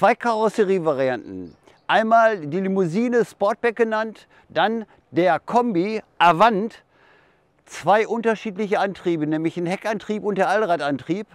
zwei Karosserievarianten. Einmal die Limousine Sportback genannt, dann der Kombi Avant. Zwei unterschiedliche Antriebe, nämlich ein Heckantrieb und der Allradantrieb.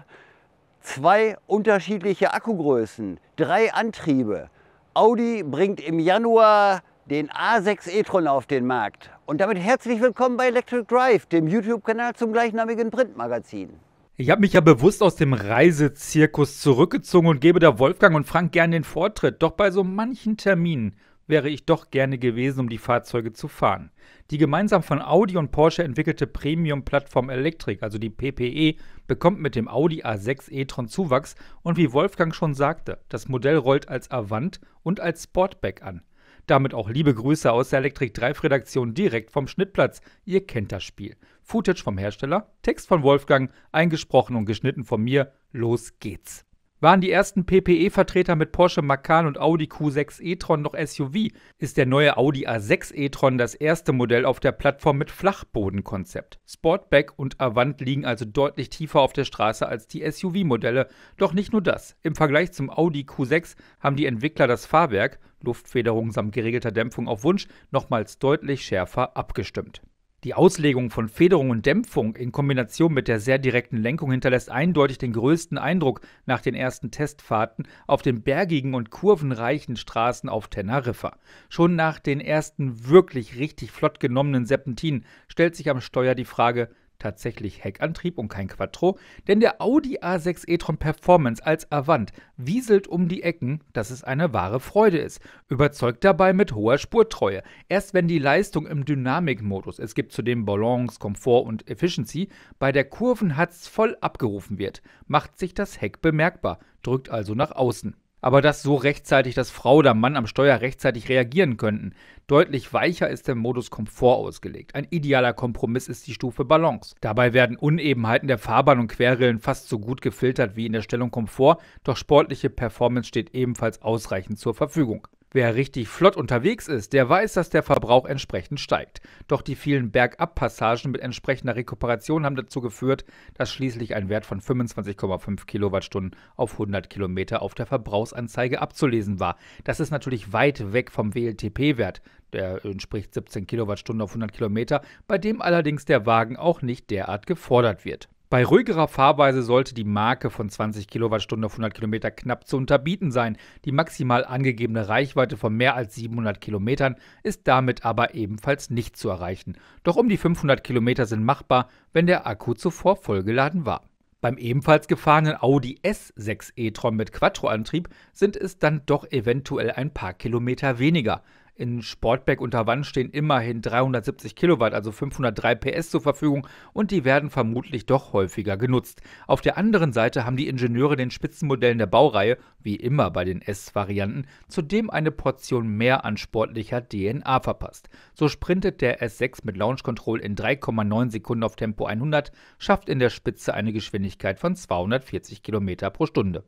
Zwei unterschiedliche Akkugrößen, drei Antriebe. Audi bringt im Januar den A6 e-tron auf den Markt. Und damit herzlich willkommen bei Electric Drive, dem YouTube-Kanal zum gleichnamigen Printmagazin. Ich habe mich ja bewusst aus dem Reisezirkus zurückgezogen und gebe da Wolfgang und Frank gern den Vortritt. Doch bei so manchen Terminen wäre ich doch gerne gewesen, um die Fahrzeuge zu fahren. Die gemeinsam von Audi und Porsche entwickelte Premium-Plattform Electric, also die PPE, bekommt mit dem Audi A6 e-tron Zuwachs und wie Wolfgang schon sagte, das Modell rollt als Avant und als Sportback an. Damit auch liebe Grüße aus der Electric 3 Redaktion direkt vom Schnittplatz. Ihr kennt das Spiel. Footage vom Hersteller, Text von Wolfgang, eingesprochen und geschnitten von mir. Los geht's. Waren die ersten PPE-Vertreter mit Porsche Macan und Audi Q6 e-tron noch SUV, ist der neue Audi A6 e-tron das erste Modell auf der Plattform mit Flachbodenkonzept. Sportback und Avant liegen also deutlich tiefer auf der Straße als die SUV-Modelle. Doch nicht nur das. Im Vergleich zum Audi Q6 haben die Entwickler das Fahrwerk, Luftfederung samt geregelter Dämpfung auf Wunsch, nochmals deutlich schärfer abgestimmt. Die Auslegung von Federung und Dämpfung in Kombination mit der sehr direkten Lenkung hinterlässt eindeutig den größten Eindruck nach den ersten Testfahrten auf den bergigen und kurvenreichen Straßen auf Teneriffa. Schon nach den ersten wirklich richtig flott genommenen Serpentinen stellt sich am Steuer die Frage, tatsächlich Heckantrieb und kein Quattro, denn der Audi A6 e-tron Performance als Avant wieselt um die Ecken, dass es eine wahre Freude ist, überzeugt dabei mit hoher Spurtreue. Erst wenn die Leistung im Dynamikmodus, es gibt zudem Balance, Komfort und Efficiency, bei der Kurvenhatz voll abgerufen wird, macht sich das Heck bemerkbar, drückt also nach außen aber das so rechtzeitig, dass Frau oder Mann am Steuer rechtzeitig reagieren könnten. Deutlich weicher ist der Modus Komfort ausgelegt. Ein idealer Kompromiss ist die Stufe Balance. Dabei werden Unebenheiten der Fahrbahn und Querrillen fast so gut gefiltert wie in der Stellung Komfort, doch sportliche Performance steht ebenfalls ausreichend zur Verfügung. Wer richtig flott unterwegs ist, der weiß, dass der Verbrauch entsprechend steigt. Doch die vielen Bergabpassagen mit entsprechender Rekuperation haben dazu geführt, dass schließlich ein Wert von 25,5 Kilowattstunden auf 100 Kilometer auf der Verbrauchsanzeige abzulesen war. Das ist natürlich weit weg vom WLTP-Wert, der entspricht 17 Kilowattstunden auf 100 Kilometer, bei dem allerdings der Wagen auch nicht derart gefordert wird. Bei ruhigerer Fahrweise sollte die Marke von 20 Kilowattstunde auf 100 Kilometer knapp zu unterbieten sein. Die maximal angegebene Reichweite von mehr als 700 Kilometern ist damit aber ebenfalls nicht zu erreichen. Doch um die 500 Kilometer sind machbar, wenn der Akku zuvor vollgeladen war. Beim ebenfalls gefahrenen Audi S6 e-tron mit Quattroantrieb sind es dann doch eventuell ein paar Kilometer weniger in Sportback unter Wand stehen immerhin 370 Kilowatt, also 503 PS zur Verfügung und die werden vermutlich doch häufiger genutzt. Auf der anderen Seite haben die Ingenieure den Spitzenmodellen der Baureihe, wie immer bei den S-Varianten, zudem eine Portion mehr an sportlicher DNA verpasst. So sprintet der S6 mit Launch Control in 3,9 Sekunden auf Tempo 100, schafft in der Spitze eine Geschwindigkeit von 240 km pro Stunde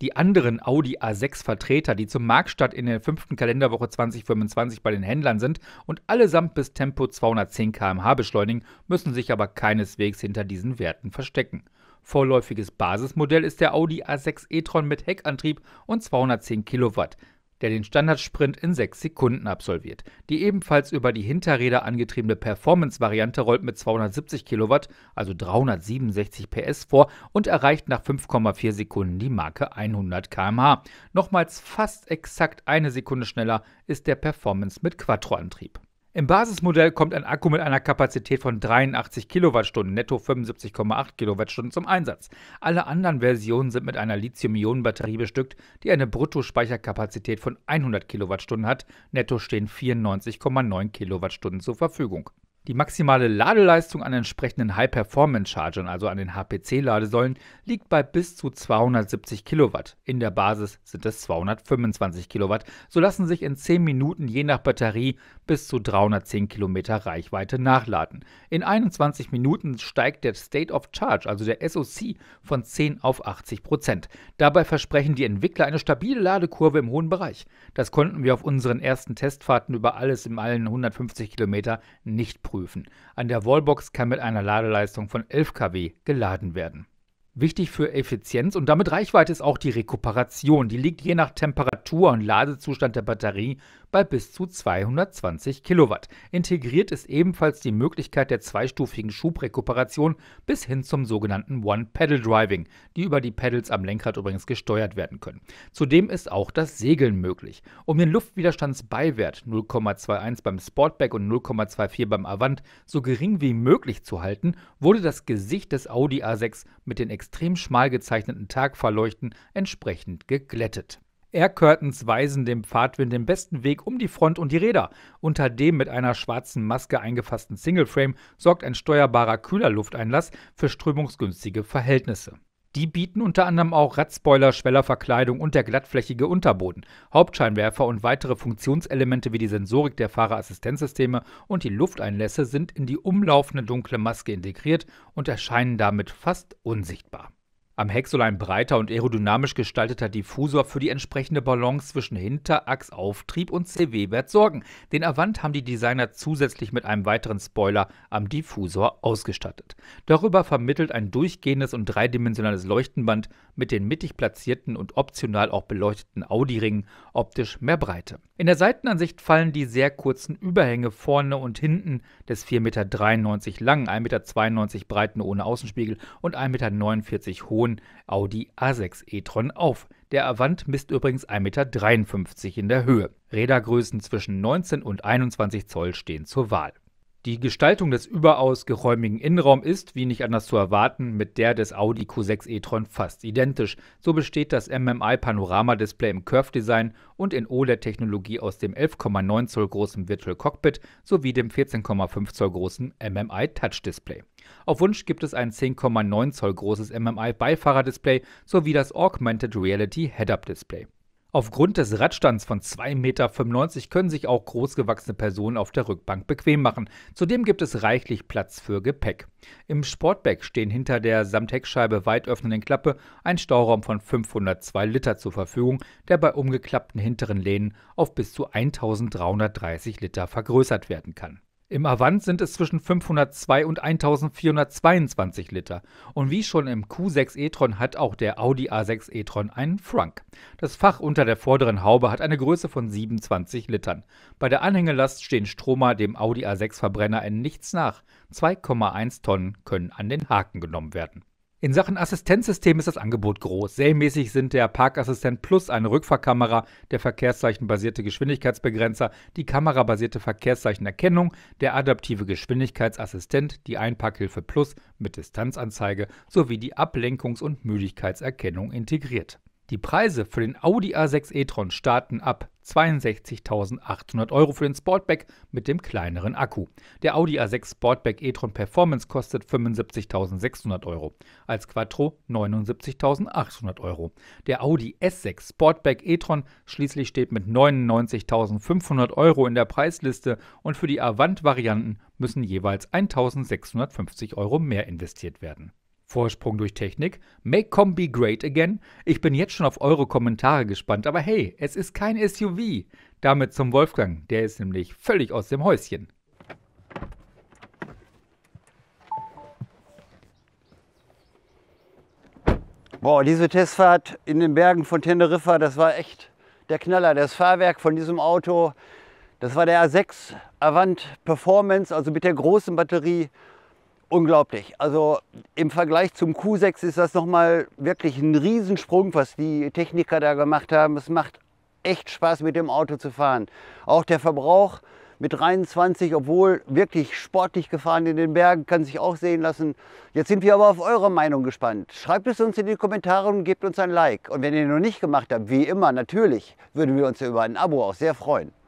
die anderen Audi A6-Vertreter, die zum Marktstart in der fünften Kalenderwoche 2025 bei den Händlern sind und allesamt bis Tempo 210 km/h beschleunigen, müssen sich aber keineswegs hinter diesen Werten verstecken. Vorläufiges Basismodell ist der Audi A6 e-tron mit Heckantrieb und 210 Kilowatt der den Standardsprint in 6 Sekunden absolviert. Die ebenfalls über die Hinterräder angetriebene Performance-Variante rollt mit 270 Kilowatt, also 367 PS vor und erreicht nach 5,4 Sekunden die Marke 100 km/h. Nochmals fast exakt eine Sekunde schneller ist der Performance mit Quattro-Antrieb. Im Basismodell kommt ein Akku mit einer Kapazität von 83 Kilowattstunden, netto 75,8 Kilowattstunden zum Einsatz. Alle anderen Versionen sind mit einer Lithium-Ionen-Batterie bestückt, die eine Bruttospeicherkapazität von 100 Kilowattstunden hat, netto stehen 94,9 Kilowattstunden zur Verfügung. Die maximale Ladeleistung an entsprechenden High-Performance-Chargern, also an den HPC-Ladesäulen, liegt bei bis zu 270 Kilowatt. In der Basis sind es 225 Kilowatt. So lassen sich in 10 Minuten je nach Batterie bis zu 310 Kilometer Reichweite nachladen. In 21 Minuten steigt der State of Charge, also der SoC, von 10 auf 80 Prozent. Dabei versprechen die Entwickler eine stabile Ladekurve im hohen Bereich. Das konnten wir auf unseren ersten Testfahrten über alles im allen 150 Kilometer nicht prüfen. An der Wallbox kann mit einer Ladeleistung von 11 kW geladen werden. Wichtig für Effizienz und damit Reichweite ist auch die Rekuperation. Die liegt je nach Temperatur und Ladezustand der Batterie bei bis zu 220 Kilowatt. Integriert ist ebenfalls die Möglichkeit der zweistufigen Schubrekuperation bis hin zum sogenannten One-Pedal-Driving, die über die Pedals am Lenkrad übrigens gesteuert werden können. Zudem ist auch das Segeln möglich. Um den Luftwiderstandsbeiwert 0,21 beim Sportback und 0,24 beim Avant so gering wie möglich zu halten, wurde das Gesicht des Audi A6 mit den extrem schmal gezeichneten Tagverleuchten entsprechend geglättet. Air Curtains weisen dem Pfadwind den besten Weg um die Front und die Räder. Unter dem mit einer schwarzen Maske eingefassten Single Frame sorgt ein steuerbarer Kühlerlufteinlass für strömungsgünstige Verhältnisse. Die bieten unter anderem auch Radspoiler, Schwellerverkleidung und der glattflächige Unterboden, Hauptscheinwerfer und weitere Funktionselemente wie die Sensorik der Fahrerassistenzsysteme und die Lufteinlässe sind in die umlaufende dunkle Maske integriert und erscheinen damit fast unsichtbar. Am Häcksel ein breiter und aerodynamisch gestalteter Diffusor für die entsprechende Balance zwischen Hinterachsauftrieb und CW-Wert sorgen. Den Avant haben die Designer zusätzlich mit einem weiteren Spoiler am Diffusor ausgestattet. Darüber vermittelt ein durchgehendes und dreidimensionales Leuchtenband mit den mittig platzierten und optional auch beleuchteten Audi-Ringen optisch mehr Breite. In der Seitenansicht fallen die sehr kurzen Überhänge vorne und hinten des 4,93 Meter langen, 1,92 Meter breiten ohne Außenspiegel und 1,49 Meter hohen Generation Audi A6 e-tron auf. Der Avant misst übrigens 1,53 Meter in der Höhe. Rädergrößen zwischen 19 und 21 Zoll stehen zur Wahl. Die Gestaltung des überaus geräumigen Innenraum ist, wie nicht anders zu erwarten, mit der des Audi Q6 e-tron fast identisch. So besteht das MMI-Panorama-Display im Curve-Design und in OLED-Technologie aus dem 11,9 Zoll großen Virtual Cockpit sowie dem 14,5 Zoll großen MMI-Touch-Display. Auf Wunsch gibt es ein 10,9 Zoll großes MMI-Beifahrerdisplay sowie das Augmented Reality Head-Up-Display. Aufgrund des Radstands von 2,95 Meter können sich auch großgewachsene Personen auf der Rückbank bequem machen. Zudem gibt es reichlich Platz für Gepäck. Im Sportback stehen hinter der samt Heckscheibe weit öffnenden Klappe ein Stauraum von 502 Liter zur Verfügung, der bei umgeklappten hinteren Lehnen auf bis zu 1330 Liter vergrößert werden kann. Im Avant sind es zwischen 502 und 1422 Liter. Und wie schon im Q6 e-tron hat auch der Audi A6 e-tron einen Frunk. Das Fach unter der vorderen Haube hat eine Größe von 27 Litern. Bei der Anhängelast stehen Stromer dem Audi A6 Verbrenner in nichts nach. 2,1 Tonnen können an den Haken genommen werden. In Sachen Assistenzsystem ist das Angebot groß. Serienmäßig sind der Parkassistent Plus eine Rückfahrkamera, der verkehrszeichenbasierte Geschwindigkeitsbegrenzer, die kamerabasierte Verkehrszeichenerkennung, der adaptive Geschwindigkeitsassistent, die Einparkhilfe Plus mit Distanzanzeige sowie die Ablenkungs- und Müdigkeitserkennung integriert. Die Preise für den Audi A6 e-tron starten ab 62.800 Euro für den Sportback mit dem kleineren Akku. Der Audi A6 Sportback e-tron Performance kostet 75.600 Euro, als Quattro 79.800 Euro. Der Audi S6 Sportback e-tron schließlich steht mit 99.500 Euro in der Preisliste und für die Avant-Varianten müssen jeweils 1.650 Euro mehr investiert werden. Vorsprung durch Technik, Make be Great Again. Ich bin jetzt schon auf eure Kommentare gespannt, aber hey, es ist kein SUV. Damit zum Wolfgang, der ist nämlich völlig aus dem Häuschen. Boah, diese Testfahrt in den Bergen von Teneriffa, das war echt der Knaller. Das Fahrwerk von diesem Auto, das war der A6 Avant Performance, also mit der großen Batterie unglaublich. Also im Vergleich zum Q6 ist das nochmal wirklich ein Riesensprung, was die Techniker da gemacht haben. Es macht echt Spaß mit dem Auto zu fahren. Auch der Verbrauch mit 23, obwohl wirklich sportlich gefahren in den Bergen, kann sich auch sehen lassen. Jetzt sind wir aber auf eure Meinung gespannt. Schreibt es uns in die Kommentare und gebt uns ein Like. Und wenn ihr noch nicht gemacht habt, wie immer, natürlich, würden wir uns über ein Abo auch sehr freuen.